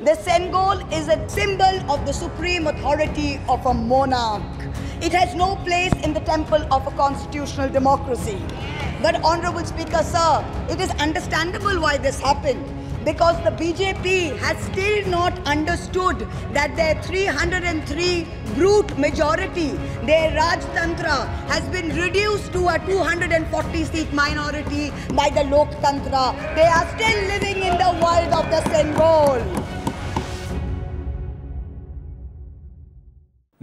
The Sengol is a symbol of the supreme authority of a monarch. It has no place in the temple of a constitutional democracy. But Honorable Speaker, sir, it is understandable why this happened because the BJP has still not understood that their 303 brute majority, their Rajtantra, has been reduced to a 240 seat minority by the Lok Tantra. They are still living in the world of the Sengol.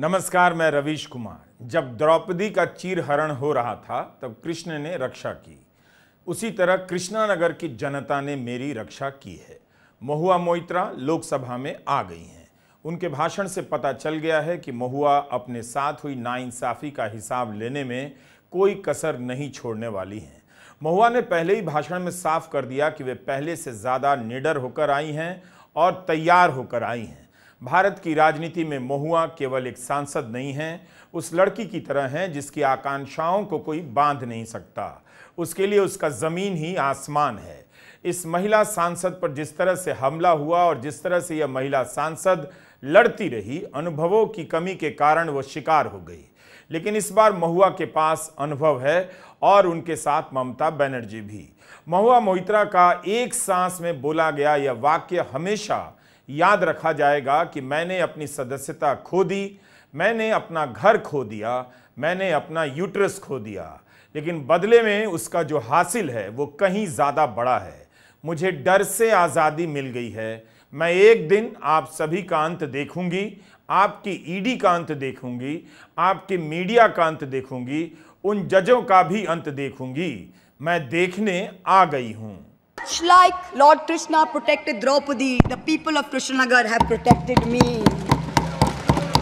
नमस्कार मैं रवीश कुमार जब द्रौपदी का चीरहरण हो रहा था तब कृष्ण ने रक्षा की उसी तरह कृष्णानगर की जनता ने मेरी रक्षा की है महुआ मोइत्रा लोकसभा में आ गई हैं उनके भाषण से पता चल गया है कि महुआ अपने साथ हुई नाइंसाफ़ी का हिसाब लेने में कोई कसर नहीं छोड़ने वाली हैं महुआ ने पहले ही भाषण में साफ कर दिया कि वे पहले से ज़्यादा निडर होकर आई हैं और तैयार होकर आई हैं भारत की राजनीति में महुआ केवल एक सांसद नहीं है उस लड़की की तरह हैं जिसकी आकांक्षाओं को कोई बांध नहीं सकता उसके लिए उसका ज़मीन ही आसमान है इस महिला सांसद पर जिस तरह से हमला हुआ और जिस तरह से यह महिला सांसद लड़ती रही अनुभवों की कमी के कारण वह शिकार हो गई लेकिन इस बार महुआ के पास अनुभव है और उनके साथ ममता बनर्जी भी महुआ मोहित्रा का एक सांस में बोला गया यह वाक्य हमेशा याद रखा जाएगा कि मैंने अपनी सदस्यता खो दी मैंने अपना घर खो दिया मैंने अपना यूट्रस खो दिया लेकिन बदले में उसका जो हासिल है वो कहीं ज़्यादा बड़ा है मुझे डर से आज़ादी मिल गई है मैं एक दिन आप सभी का अंत देखूंगी आपकी ईडी का अंत देखूंगी आपके मीडिया का अंत देखूंगी उन जजों का भी अंत देखूंगी मैं देखने आ गई हूँ Much like Lord Krishna protected Draupadi, the people of Krishnagar have protected me.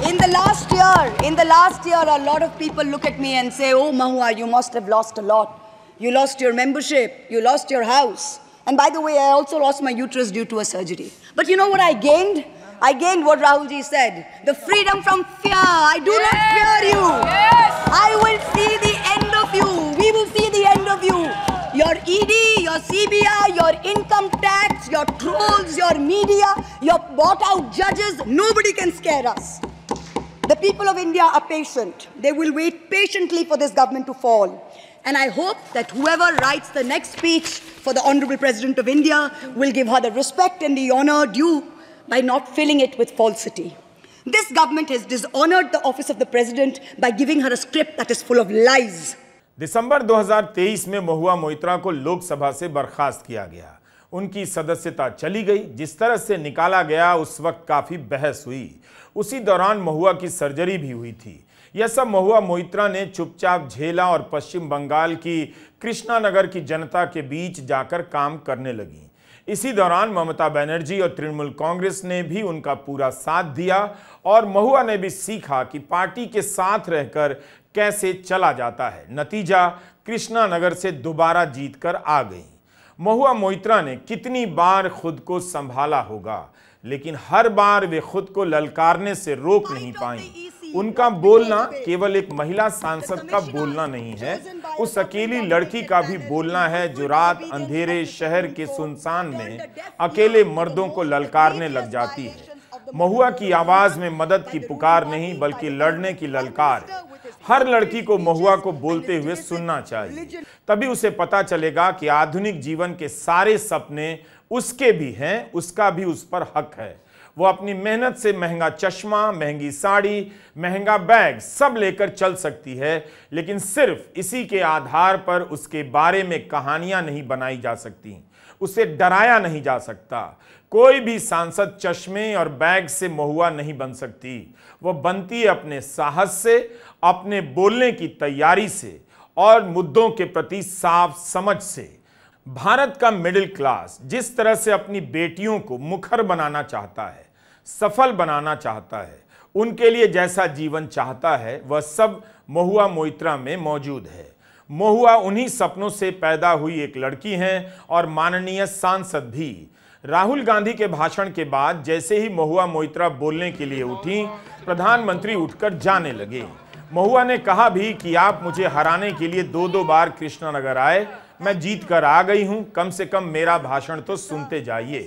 In the last year, in the last year, a lot of people look at me and say, oh, Mahua, you must have lost a lot. You lost your membership. You lost your house. And by the way, I also lost my uterus due to a surgery. But you know what I gained? I gained what Rahulji said. The freedom from fear. I do yes. not fear you. Yes. I will see the your ED, your CBI, your income tax, your trolls, your media, your bought out judges, nobody can scare us. The people of India are patient. They will wait patiently for this government to fall. And I hope that whoever writes the next speech for the Honorable President of India will give her the respect and the honor due by not filling it with falsity. This government has dishonored the office of the President by giving her a script that is full of lies. दिसंबर 2023 में महुआ मोइत्रा को लोकसभा से बर्खास्त किया गया उनकी सदस्यता चली गई जिस तरह से निकाला गया उस वक्त काफ़ी बहस हुई उसी दौरान महुआ की सर्जरी भी हुई थी यह सब महुआ मोइत्रा ने चुपचाप झेला और पश्चिम बंगाल की कृष्णानगर की जनता के बीच जाकर काम करने लगी इसी दौरान ममता बनर्जी और तृणमूल कांग्रेस ने भी उनका पूरा साथ दिया और महुआ ने भी सीखा कि पार्टी के साथ रहकर कैसे चला जाता है नतीजा कृष्णा नगर से दोबारा जीतकर आ गई महुआ मोइत्रा ने कितनी बार खुद को संभाला होगा लेकिन हर बार वे खुद को ललकारने से रोक नहीं तो पाई उनका बोलना केवल एक महिला तो सांसद का बोलना नहीं है उस अकेली लड़की का भी बोलना है जो रात अंधेरे शहर के सुनसान में अकेले मर्दों को ललकारने लग जाती है महुआ की आवाज में मदद की पुकार नहीं बल्कि लड़ने की ललकार है हर लड़की को महुआ को बोलते हुए सुनना चाहिए तभी उसे पता चलेगा कि आधुनिक जीवन के सारे सपने उसके भी हैं उसका भी उस पर हक है वो अपनी मेहनत से महंगा चश्मा महंगी साड़ी महंगा बैग सब लेकर चल सकती है लेकिन सिर्फ इसी के आधार पर उसके बारे में कहानियां नहीं बनाई जा सकती उसे डराया नहीं जा सकता कोई भी सांसद चश्मे और बैग से महुआ नहीं बन सकती वह बनती है अपने साहस से अपने बोलने की तैयारी से और मुद्दों के प्रति साफ समझ से भारत का मिडिल क्लास जिस तरह से अपनी बेटियों को मुखर बनाना चाहता है सफल बनाना चाहता है उनके लिए जैसा जीवन चाहता है वह सब महुआ मोइत्रा में मौजूद है महुआ उन्हीं सपनों से पैदा हुई एक लड़की हैं और माननीय सांसद भी राहुल गांधी के भाषण के बाद जैसे ही महुआ मोइत्रा बोलने के लिए उठी प्रधानमंत्री उठकर जाने लगे महुआ ने कहा भी कि आप मुझे हराने के लिए दो दो बार कृष्णानगर आए मैं जीत कर आ गई हूं कम से कम मेरा भाषण तो सुनते जाइए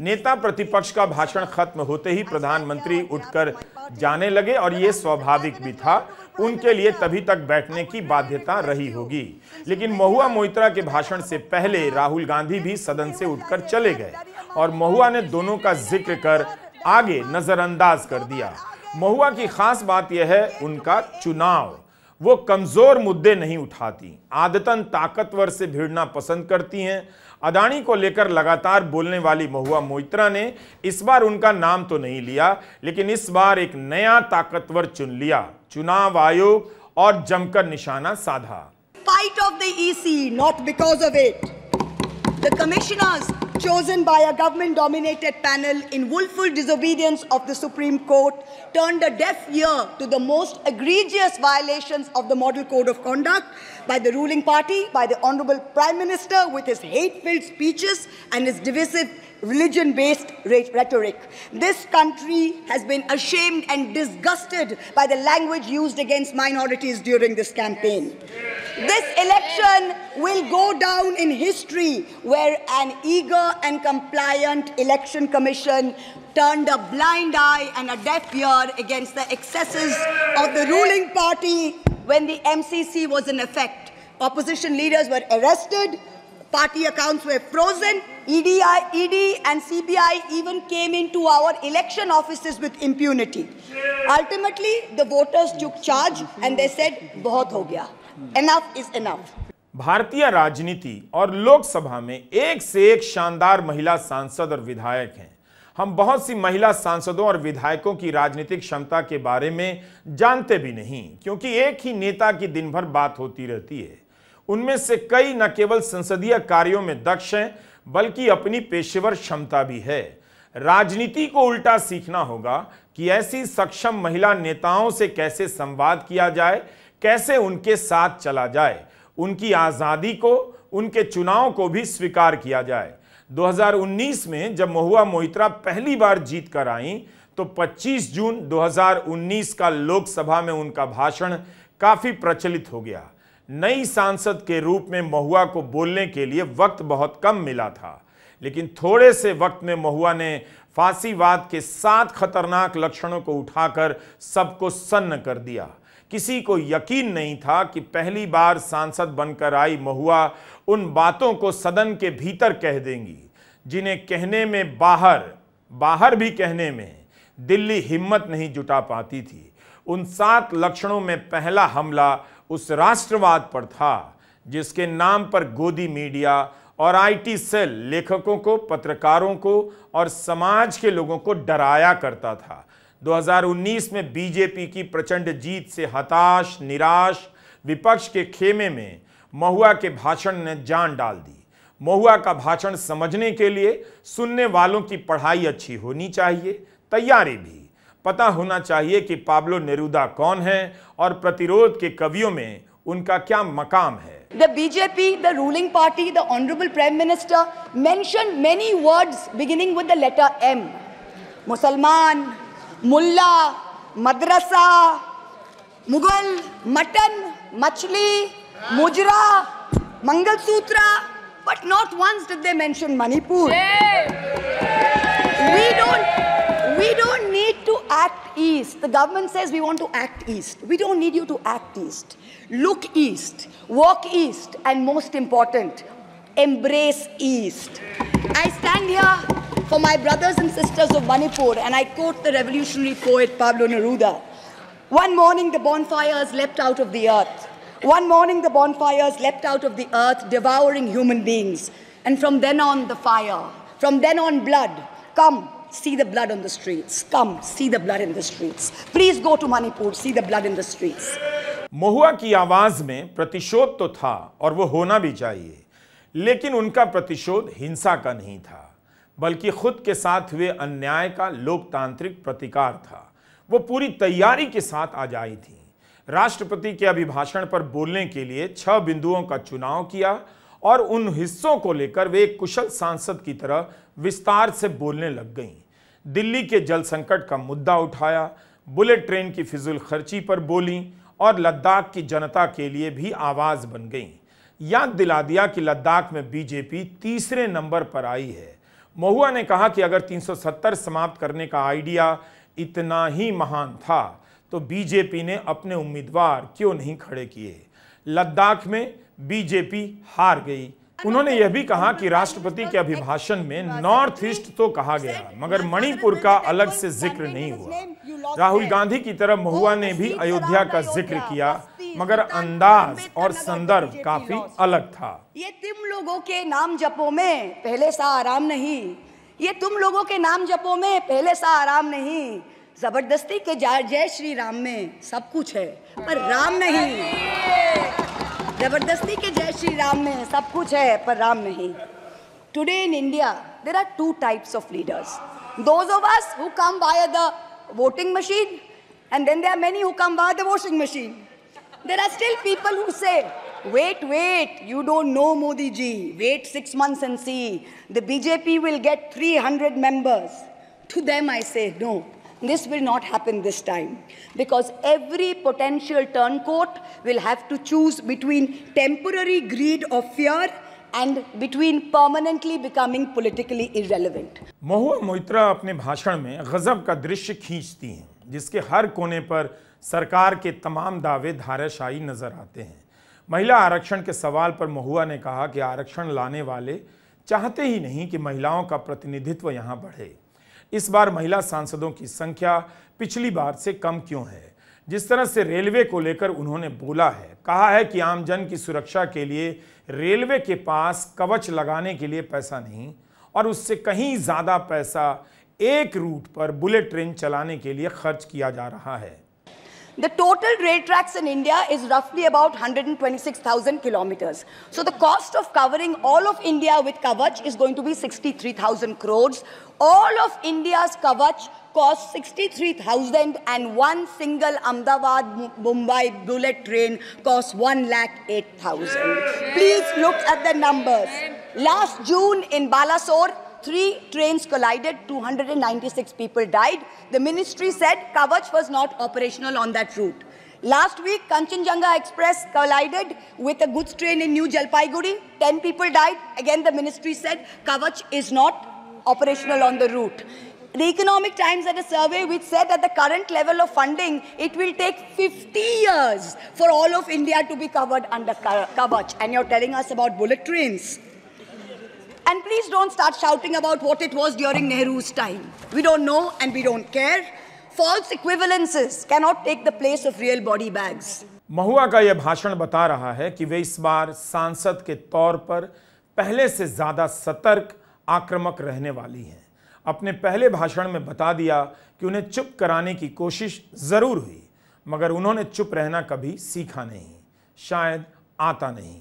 नेता प्रतिपक्ष का भाषण खत्म होते ही प्रधानमंत्री उठकर तो जाने लगे और ये स्वाभाविक भी तो था उनके लिए तभी तक बैठने की बाध्यता रही होगी लेकिन महुआ मोइत्रा के भाषण से पहले हाँ, राहुल गांधी भी सदन से उठकर चले गए और महुआ ने दोनों का जिक्र कर आगे नजरअंदाज कर दिया महुआ की खास बात यह है उनका तो चुनाव वो कमज़ोर मुद्दे नहीं उठाती आदतन ताकतवर से भिड़ना पसंद करती हैं अदानी को लेकर लगातार बोलने वाली महुआ मोइत्रा ने इस बार उनका नाम तो नहीं लिया लेकिन इस बार एक नया ताकतवर चुन लिया चुनाव आयोग और जमकर निशाना साधा fight of the EC not because of it the commissioners chosen by a government-dominated panel in willful disobedience of the Supreme Court, turned a deaf ear to the most egregious violations of the Model Code of Conduct by the ruling party, by the Honorable Prime Minister with his hate-filled speeches and his divisive religion based rhetoric. This country has been ashamed and disgusted by the language used against minorities during this campaign. This election will go down in history where an eager and compliant election commission turned a blind eye and a deaf ear against the excesses of the ruling party when the MCC was in effect. Opposition leaders were arrested, Party accounts were frozen. EDI, ED and CBI even came into our election offices with impunity. Ultimately, the voters took charge and they said, bahut ho gaya Enough is enough. भारतीय राजनीति और लोकसभा में एक से एक शानदार महिला सांसद और विधायक हैं हम बहुत सी महिला सांसदों और विधायकों की राजनीतिक क्षमता के बारे में जानते भी नहीं क्योंकि एक ही नेता की दिन भर बात होती रहती है उनमें से कई न केवल संसदीय कार्यों में दक्ष हैं बल्कि अपनी पेशेवर क्षमता भी है राजनीति को उल्टा सीखना होगा कि ऐसी सक्षम महिला नेताओं से कैसे संवाद किया जाए कैसे उनके साथ चला जाए उनकी आज़ादी को उनके चुनाव को भी स्वीकार किया जाए 2019 में जब महुआ मोहित्रा पहली बार जीत कर आई तो 25 जून 2019 का लोकसभा में उनका भाषण काफ़ी प्रचलित हो गया नई सांसद के रूप में महुआ को बोलने के लिए वक्त बहुत कम मिला था लेकिन थोड़े से वक्त में महुआ ने फांसीवाद के सात खतरनाक लक्षणों को उठाकर सबको सन्न कर दिया किसी को यकीन नहीं था कि पहली बार सांसद बनकर आई महुआ उन बातों को सदन के भीतर कह देंगी जिन्हें कहने में बाहर बाहर भी कहने में दिल्ली हिम्मत नहीं जुटा पाती थी उन सात लक्षणों में पहला हमला उस राष्ट्रवाद पर था जिसके नाम पर गोदी मीडिया और आईटी सेल लेखकों को पत्रकारों को और समाज के लोगों को डराया करता था 2019 में बीजेपी की प्रचंड जीत से हताश निराश विपक्ष के खेमे में महुआ के भाषण ने जान डाल दी महुआ का भाषण समझने के लिए सुनने वालों की पढ़ाई अच्छी होनी चाहिए तैयारी भी पता होना चाहिए कि पाब्लो नेरुदा कौन है और प्रतिरोध के कवियों में उनका क्या मकाम है the BJP the ruling party the honourable prime minister mention many words beginning with letter M मुसलमान मुल्ला मदरसा मुगल मटन मछली मुजरा mangalsutra but not once did they mention Manipur we don't we don't act east. The government says we want to act east. We don't need you to act east. Look east, walk east, and most important, embrace east. I stand here for my brothers and sisters of Manipur, and I quote the revolutionary poet Pablo Neruda. One morning the bonfires leapt out of the earth. One morning the bonfires leapt out of the earth, devouring human beings. And from then on, the fire. From then on, blood. Come, see the blood on the streets. Come, see the blood in the streets. Please go to Manipur, see the blood in the streets. Mahua की आवाज में प्रतिशोध तो था और वो होना भी चाहिए लेकिन उनका प्रतिशोध हिंसा का नहीं था बल्कि खुद के साथ हुए अन्याय का लोकतांत्रिक प्रतिकार था वो पूरी तैयारी के साथ आ आई थी राष्ट्रपति के अभिभाषण पर बोलने के लिए छह बिंदुओं का चुनाव किया और उन हिस्सों को लेकर वे एक कुशल सांसद की तरह विस्तार से बोलने लग गईं दिल्ली के जल संकट का मुद्दा उठाया बुलेट ट्रेन की फिजुल खर्ची पर बोलीं और लद्दाख की जनता के लिए भी आवाज़ बन गईं याद दिला दिया कि लद्दाख में बीजेपी तीसरे नंबर पर आई है महुआ ने कहा कि अगर 370 समाप्त करने का आइडिया इतना ही महान था तो बीजेपी ने अपने उम्मीदवार क्यों नहीं खड़े किए लद्दाख में बीजेपी हार गई उन्होंने यह भी कहा कि राष्ट्रपति के अभिभाषण में नॉर्थ ईस्ट तो कहा गया मगर मणिपुर का अलग से जिक्र नहीं हुआ राहुल गांधी की तरह महुआ ने भी अयोध्या का जिक्र किया मगर अंदाज और संदर्भ काफी अलग था ये तुम लोगों के नाम जपो में पहले सा आराम नहीं ये तुम लोगों के नाम जपो में पहले सा आराम नहीं जबरदस्ती के जय जय श्री राम में सब कुछ है पर राम नहीं जबरदस्ती के जय श्री राम में सब कुछ है पर राम नहीं today in India there are two types of leaders those of us who come by the voting machine and then there are many who come by the washing machine there are still people who say wait wait you don't know Modi ji wait six months and see the BJP will get three hundred members to them I say don't This will not happen this time because every potential turncoat will have to choose between temporary greed of fear and between permanently becoming politically irrelevant. mohua moitra apne bhashan mein ghazab ka drishya खींचती hain jiske har kone par sarkar ke tamam daave dharashayi nazar aate hain महिला आरक्षण के सवाल पर महुआ ने कहा कि आरक्षण लाने वाले चाहते ही नहीं कि महिलाओं का प्रतिनिधित्व यहाँ बढ़े इस बार महिला सांसदों की संख्या पिछली बार से कम क्यों है जिस तरह से रेलवे को लेकर उन्होंने बोला है कहा है कि आम जन की सुरक्षा के लिए रेलवे के पास कवच लगाने के लिए पैसा नहीं और उससे कहीं ज़्यादा पैसा एक रूट पर बुलेट ट्रेन चलाने के लिए खर्च किया जा रहा है The total rail tracks in India is roughly about 126,000 kilometers. So the cost of covering all of India with Kavach is going to be 63,000 crores. All of India's Kavach costs 63,000 and one single Ahmedabad-Mumbai bullet train costs eight thousand. Please look at the numbers. Last June in Balasore, Three trains collided, 296 people died. The ministry said Kavach was not operational on that route. Last week, Kanchenjunga Express collided with a goods train in New Jalpaiguri. 10 people died. Again, the ministry said Kavach is not operational on the route. The Economic Times had a survey which said at the current level of funding, it will take 50 years for all of India to be covered under Kavach. And you're telling us about bullet trains. And please don't start shouting about what it was during Nehru's time. We don't know and we don't care. False equivalences cannot take the place of real body bags. महुआ का यह भाषण बता रहा है कि वे इस बार सांसद के तौर पर पहले से ज़्यादा सतर्क आक्रामक रहने वाली हैं अपने पहले भाषण में बता दिया कि उन्हें चुप कराने की कोशिश ज़रूर हुई मगर उन्होंने चुप रहना कभी सीखा नहीं शायद आता नहीं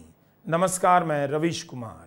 नमस्कार मैं रवीश कुमार